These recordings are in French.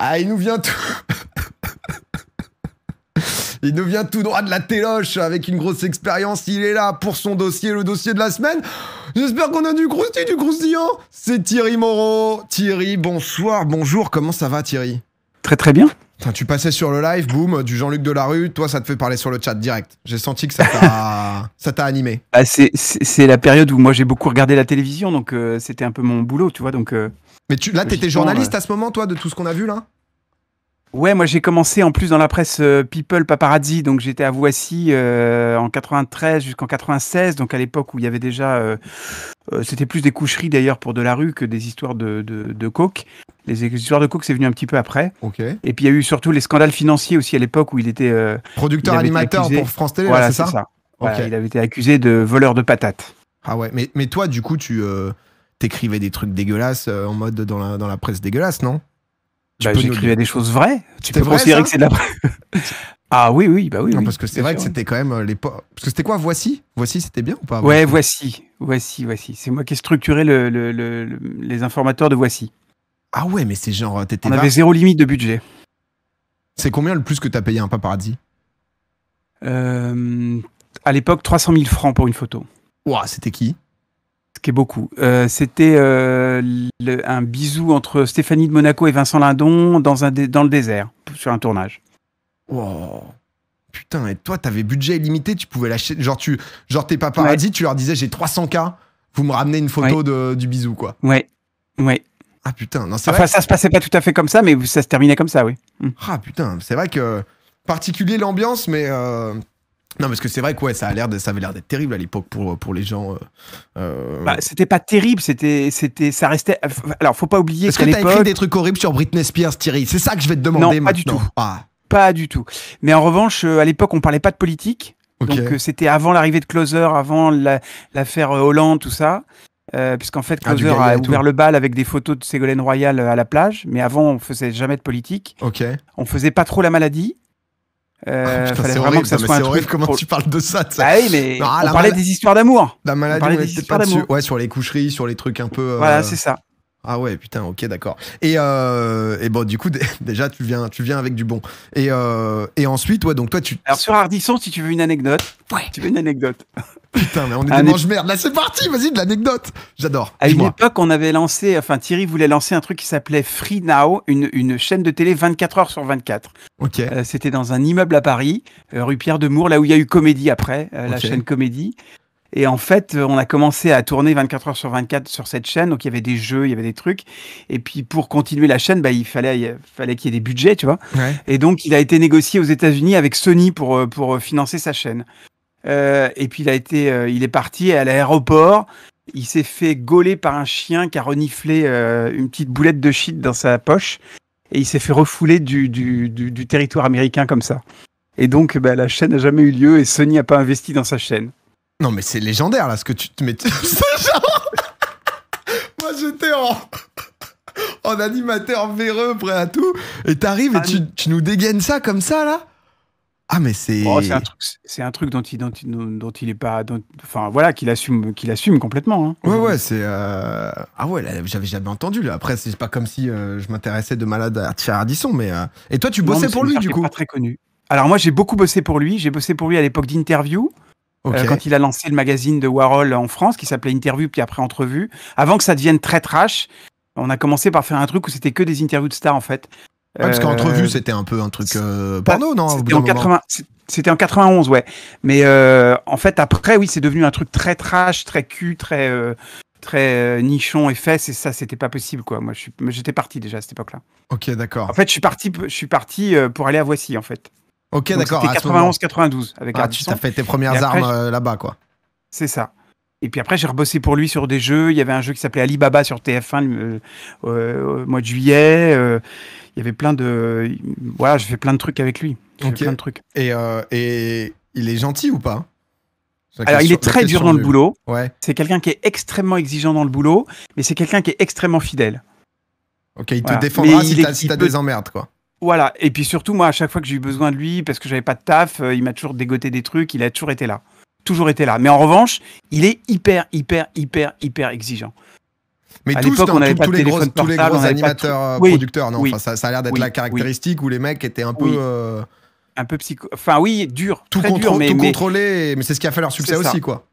Ah, il nous vient tout... Il nous vient tout droit de la téloche avec une grosse expérience. Il est là pour son dossier, le dossier de la semaine. J'espère qu'on a du croustillant, du C'est Thierry Moreau. Thierry, bonsoir, bonjour. Comment ça va, Thierry Très très bien. tu passais sur le live, boum, du Jean-Luc Delarue. Toi, ça te fait parler sur le chat direct. J'ai senti que ça t'a, animé. Bah, c'est, la période où moi j'ai beaucoup regardé la télévision, donc euh, c'était un peu mon boulot, tu vois. Donc euh, mais tu, là, journaliste à ce moment, toi, de tout ce qu'on a vu là Ouais, moi j'ai commencé en plus dans la presse euh, People Paparazzi, donc j'étais à Voici euh, en 93 jusqu'en 96, donc à l'époque où il y avait déjà, euh, c'était plus des coucheries d'ailleurs pour de la rue que des histoires de, de, coke. Les histoires de coke c'est venu un petit peu après. Ok. Et puis il y a eu surtout les scandales financiers aussi à l'époque où il était producteur animateur pour France Télé, voilà, c'est ça, il avait été accusé de voleur de patates. Ah ouais, mais, mais toi du coup tu t'écrivais des trucs dégueulasses euh, en mode dans la, dans la presse dégueulasse, non tu bah, J'écrivais des choses vraies. Tu peux considérer que c'est de la presse Ah oui, oui, bah oui. Non, parce que c'est vrai que c'était quand même euh, Parce que c'était quoi, voici Voici, c'était bien ou pas Ouais, voici, voici, voici. C'est moi qui ai structuré le, les informateurs de voici. Ah ouais, mais c'est genre. Euh, Étais On avait zéro limite de budget. C'est combien le plus que t'as payé un paparazzi À l'époque, 300 000 francs pour une photo. Ouah, c'était qui beaucoup. Euh, c'était euh, un bisou entre Stéphanie de Monaco et Vincent Lindon dans, un dans le désert, sur un tournage. Oh, Putain, et toi, t'avais budget illimité, tu pouvais lâcher. Genre, tu, genre tes dit, tu leur disais j'ai 300K, vous me ramenez une photo de, du bisou, quoi. Ouais, ouais. Ah putain, non, c'est enfin, ça se passait pas tout à fait comme ça, mais ça se terminait comme ça, oui. Mm. Ah putain, c'est vrai que particulier l'ambiance, mais. Euh, non, parce que c'est vrai que ça, a l'air de, ça avait l'air d'être terrible à l'époque pour, pour les gens. Euh, euh. Bah, c'était pas terrible, c'était, c'était, ça restait. Euh, alors, faut pas oublier Est-ce que t'as écrit des trucs horribles sur Britney Spears, Thierry C'est ça que je vais te demander non, pas Du tout. Ah. Pas du tout. Mais en revanche, à l'époque, on parlait pas de politique. Donc, c'était avant l'arrivée de Closer, avant la, l'affaire Hollande, tout ça. puisqu'en fait, ah, Closer a ouvert le bal avec des photos de Ségolène Royal à la plage, mais avant, on faisait jamais de politique. Ok. On faisait pas trop la maladie. Euh, ah, c'est vraiment horrible, que ça soit un horrible truc comment tu parles de ça. ça. Ah oui, mais on parlait des histoires d'amour. La maladie, on, on Ouais, sur les coucheries, sur les trucs un peu. Voilà, euh, c'est ça. Ah ouais, putain, ok, d'accord. Et, euh, bon, du coup, déjà, tu viens, tu viens avec du bon. Et, euh, et ensuite, ouais, donc toi, tu. Alors sur Ardisson, si tu veux une anecdote, ouais. tu veux une anecdote. Putain, mais on est des mange-merdes. Là, c'est parti, vas-y, de l'anecdote. J'adore. À une époque, on avait lancé, enfin, Thierry voulait lancer un truc qui s'appelait Free Now, une, chaîne de télé 24 heures sur 24. Ok. Euh, c'était dans un immeuble à Paris, rue Pierre de Mour, là où il y a eu Comédie après, la chaîne Comédie. Et en fait, euh, on a commencé à tourner 24 heures sur 24 sur cette chaîne. Donc, il y avait des jeux, il y avait des trucs. Et puis, pour continuer la chaîne, bah, il fallait, il fallait qu'il y ait des budgets, tu vois. Et donc, il a été négocié aux États-Unis avec Sony pour, euh, pour euh, financer sa chaîne. et puis, il a été, il est parti à l'aéroport. Il s'est fait gauler par un chien qui a reniflé une petite boulette de shit dans sa poche. Et il s'est fait refouler du, du, territoire américain comme ça. Et donc, bah, la chaîne n'a jamais eu lieu et Sony n'a pas investi dans sa chaîne. Non, mais c'est légendaire là ce que tu te mets. genre... Moi j'étais en... en animateur véreux, prêt à tout, et t'arrives et tu, nous dégaines ça comme ça là Ah, mais c'est. Oh, c'est un truc, dont, il, dont, est pas. Enfin voilà, qu'il assume, qu'il assume complètement. Hein. Ouais, ouais, c'est. Euh, ah ouais, j'avais jamais entendu là. Après, c'est pas comme si euh, je m'intéressais de malade à Thierry mais. Euh, et toi, tu bossais pour lui du coup pas très connu. Alors moi j'ai beaucoup bossé pour lui, j'ai bossé pour lui à l'époque d'interview. Euh, quand il a lancé le magazine de Warhol en France, qui s'appelait Interview, puis après Entrevue, avant que ça devienne très trash, on a commencé par faire un truc où c'était que des interviews de stars, en fait. parce qu'entrevue, euh, c'était un peu un truc euh, porno, non C'était en, 91, ouais. Mais euh, en fait, après, oui, c'est devenu un truc très trash, très cul, très, très nichon et fesses. Et ça, c'était pas possible, quoi. Moi, j'étais parti déjà à cette époque-là. Ok, d'accord. En fait, je suis parti, je suis parti pour aller à Voici, en fait. Ok, d'accord. C'était 91-92 ah, avec ah, Tu as fait tes premières armes euh, là-bas, quoi. C'est ça. Et puis après, j'ai rebossé pour lui sur des jeux. Il y avait un jeu qui s'appelait Alibaba sur TF1 euh, euh, au mois de juillet. il y avait plein de. Voilà, je fais plein de trucs avec lui. Plein de trucs. Et, il est gentil ou pas alors, il est très dur dans le boulot. Ouais. C'est quelqu'un qui est extrêmement exigeant dans le boulot, mais c'est quelqu'un qui est extrêmement fidèle. Ok, il te défendra si t'as des emmerdes, quoi. Voilà. Et puis surtout, moi, à chaque fois que j'ai eu besoin de lui, parce que j'avais pas de taf, euh, il m'a toujours dégoté des trucs, il a toujours été là. Toujours été là. Mais en revanche, il est hyper, hyper, hyper, hyper exigeant. Mais à tous, on avait tous, tous, les gros, animateurs euh, producteurs, non ça, a l'air d'être la caractéristique où les mecs étaient un peu. Euh, un peu psycho. Enfin, oui, dur. Tout, très contrôlé, mais c'est ce qui a fait leur succès aussi, quoi.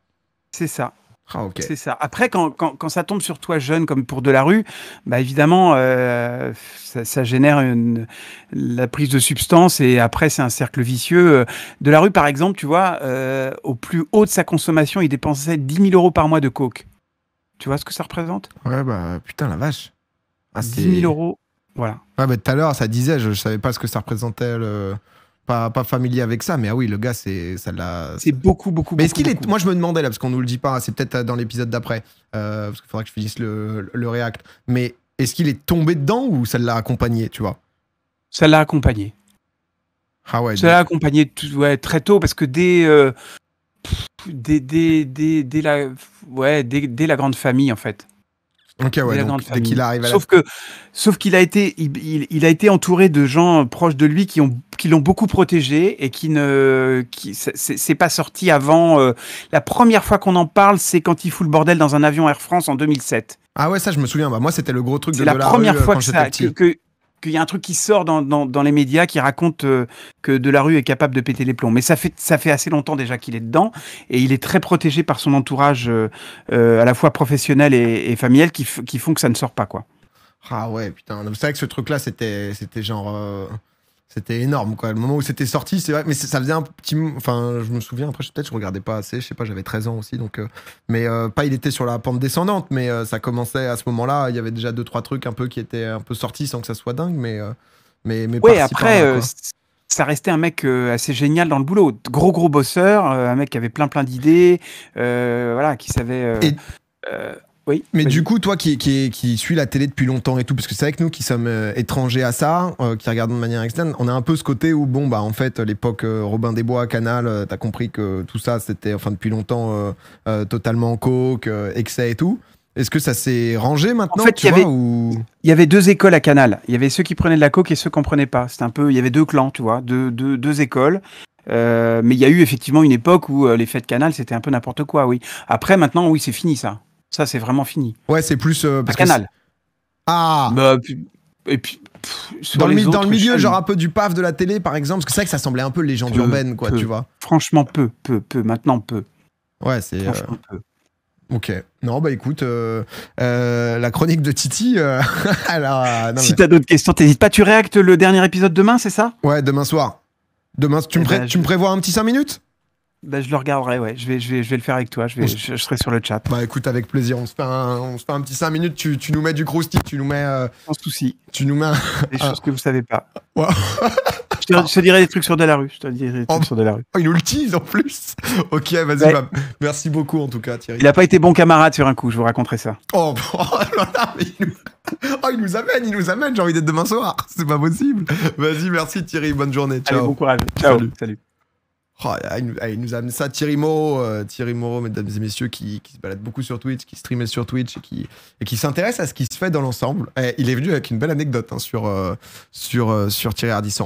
C'est ça. Ah, c'est ça. Après, quand, ça tombe sur toi jeune, comme pour Delarue, bah évidemment, euh, ça, génère la prise de substance et après, c'est un cercle vicieux. Euh, de La Rue, par exemple, tu vois, euh, au plus haut de sa consommation, il dépensait 10 000 euros par mois de coke. Tu vois ce que ça représente Ouais, bah putain, la vache. 10 ah, 000 euros, voilà. Ouais, mais tout à l'heure, ça disait, je, je savais pas ce que ça représentait le pas, familier avec ça, mais ah oui, le gars, c'est ça l'a. C'est beaucoup, beaucoup. Mais est-ce qu'il est Moi, je me demandais là, parce qu'on nous le dit pas. Hein, c'est peut-être euh, dans l'épisode d'après, euh, parce qu'il faudra que je finisse le, le React. Mais est-ce qu'il est tombé dedans ou ça l'a accompagné, tu vois Ça l'a accompagné. Ah ouais. Ça l'a accompagné ouais, très tôt, parce que euh, dès, dès, dès, dès, la, ouais, dès, dès la grande famille, en fait. Ok, ouais, donc, dès qu'il arrive à la... Sauf que, sauf qu'il a été, il, il, a été entouré de gens proches de lui qui ont qui l'ont beaucoup protégé et qui ne, qui, c'est pas sorti avant. Euh, la première fois qu'on en parle, c'est quand il fout le bordel dans un avion Air France en 2007. Ah ouais, ça je me souviens. Bah, moi, c'était le gros truc de la, la première euh, fois que ça, que, qu'il y a un truc qui sort dans, dans, les médias qui raconte de euh, que Delarue est capable de péter les plombs. Mais ça fait, ça fait assez longtemps déjà qu'il est dedans et il est très protégé par son entourage à la fois professionnel et, familial qui, qui, font que ça ne sort pas. quoi. Ah ouais, putain. C'est vrai que ce truc-là, c'était genre c'était énorme quoi le moment où c'était sorti c'est vrai mais ça faisait un petit enfin je me souviens après peut-être je regardais pas assez je sais pas j'avais 13 ans aussi donc euh, mais euh, pas il était sur la pente descendante mais euh, ça commençait à ce moment-là il y avait déjà deux trois trucs un peu qui étaient un peu sortis sans que ça soit dingue mais mais mais ouais, après ça restait un mec assez génial dans le boulot gros gros bosseur un mec qui avait plein plein d'idées voilà qui savait Et... Mais du coup, toi qui, qui, suis la télé depuis longtemps et tout, parce que c'est avec nous qui sommes euh, étrangers à ça, euh, qui regardons de manière externe, on a un peu ce côté où, bon, bah en fait, l'époque euh, Robin des Bois, Canal, t'as compris que tout ça, c'était, enfin, depuis longtemps, totalement coke, excès et tout. Est-ce que ça s'est rangé maintenant En fait, il y avait deux écoles à Canal. Il y avait ceux qui prenaient de la coke et ceux qui n'en prenaient pas. C'était un peu, il y avait deux clans, tu vois, deux, deux, écoles. mais il y a eu effectivement une époque où les fêtes Canal, c'était un peu n'importe quoi, oui. Après, maintenant, oui, c'est fini ça. Ça, c'est vraiment fini. Ouais, c'est plus. Euh, parce Canal. ah bah, Et puis. dans, le, dans, le, milieu, genre un peu du paf de la télé, par exemple, parce que c'est vrai que ça semblait un peu légende urbaine, quoi, tu vois. Franchement, peu, peu, peu. Maintenant, peu. Ouais, c'est. Euh, Franchement, peu. Ok. Non, bah écoute, euh, euh, la chronique de Titi. si t'as d'autres questions, t'hésites pas. Tu réactes le dernier épisode demain, c'est ça Ouais, demain soir. Demain, tu, eh me, ben, tu me, prévois un petit 5 minutes bah, je le regarderai, ouais. Je vais, je vais, je vais le faire avec toi. Je, vais, je, serai sur le chat. Bah écoute, avec plaisir. On se fait un, on se fait un petit 5 minutes. Tu, tu nous mets du crousty, tu nous mets. Euh, Sans souci. Tu nous mets. Des choses que vous savez pas. je, te, dirai des trucs sur Delarue. Je te dirai des trucs oh. sur Oh, il nous le tease en plus. ok, vas-y, Merci beaucoup en tout cas, Thierry. Il a pas été bon camarade sur un coup. Je vous raconterai ça. Oh, oh, oh il nous... amène, il nous amène. J'ai envie d'être demain soir. C'est pas possible. Vas-y, merci Thierry. Bonne journée. Ciao. Allez, bon courage. Ciao. Salut. Oh, il, nous a amené ça, Thierry Moreau, euh, Thierry Moreau, mesdames et messieurs, qui, se balade beaucoup sur Twitch, qui streamait sur Twitch et qui, et qui s'intéresse à ce qui se fait dans l'ensemble. Il est venu avec une belle anecdote hein, sur, euh, sur, euh, sur Thierry Ardisson.